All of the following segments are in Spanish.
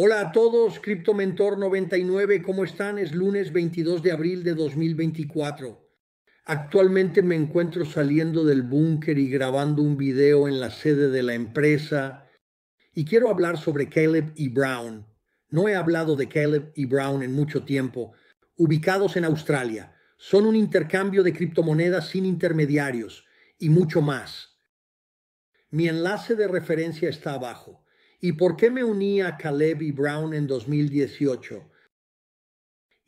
Hola a todos, CryptoMentor99, ¿cómo están? Es lunes 22 de abril de 2024. Actualmente me encuentro saliendo del búnker y grabando un video en la sede de la empresa y quiero hablar sobre Caleb y e. Brown. No he hablado de Caleb y e. Brown en mucho tiempo. Ubicados en Australia, son un intercambio de criptomonedas sin intermediarios y mucho más. Mi enlace de referencia está abajo. ¿Y por qué me uní a Caleb y Brown en 2018?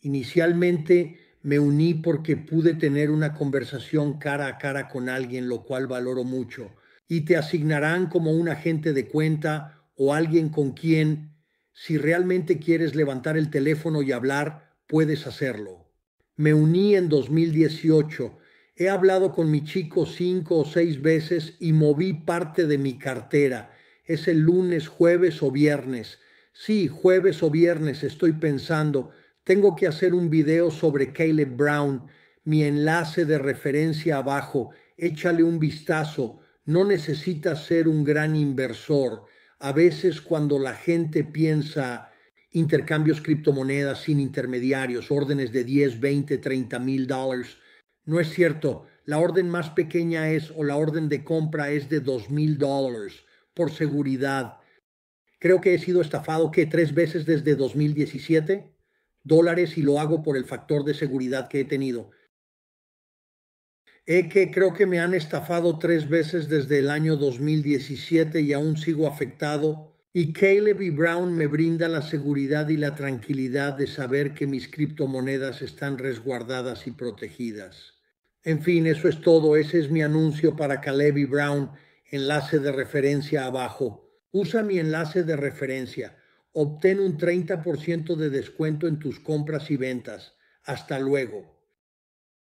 Inicialmente me uní porque pude tener una conversación cara a cara con alguien, lo cual valoro mucho, y te asignarán como un agente de cuenta o alguien con quien, si realmente quieres levantar el teléfono y hablar, puedes hacerlo. Me uní en 2018. He hablado con mi chico cinco o seis veces y moví parte de mi cartera es el lunes, jueves o viernes. Sí, jueves o viernes estoy pensando, tengo que hacer un video sobre Caleb Brown, mi enlace de referencia abajo, échale un vistazo, no necesitas ser un gran inversor. A veces cuando la gente piensa intercambios criptomonedas sin intermediarios, órdenes de 10, 20, 30 mil dólares, no es cierto. La orden más pequeña es o la orden de compra es de 2 mil dólares por seguridad. Creo que he sido estafado que tres veces desde 2017 dólares y lo hago por el factor de seguridad que he tenido. He que creo que me han estafado tres veces desde el año 2017 y aún sigo afectado. Y Caleb y Brown me brinda la seguridad y la tranquilidad de saber que mis criptomonedas están resguardadas y protegidas. En fin, eso es todo. Ese es mi anuncio para Caleb y Brown enlace de referencia abajo. Usa mi enlace de referencia. Obtén un 30% de descuento en tus compras y ventas. Hasta luego.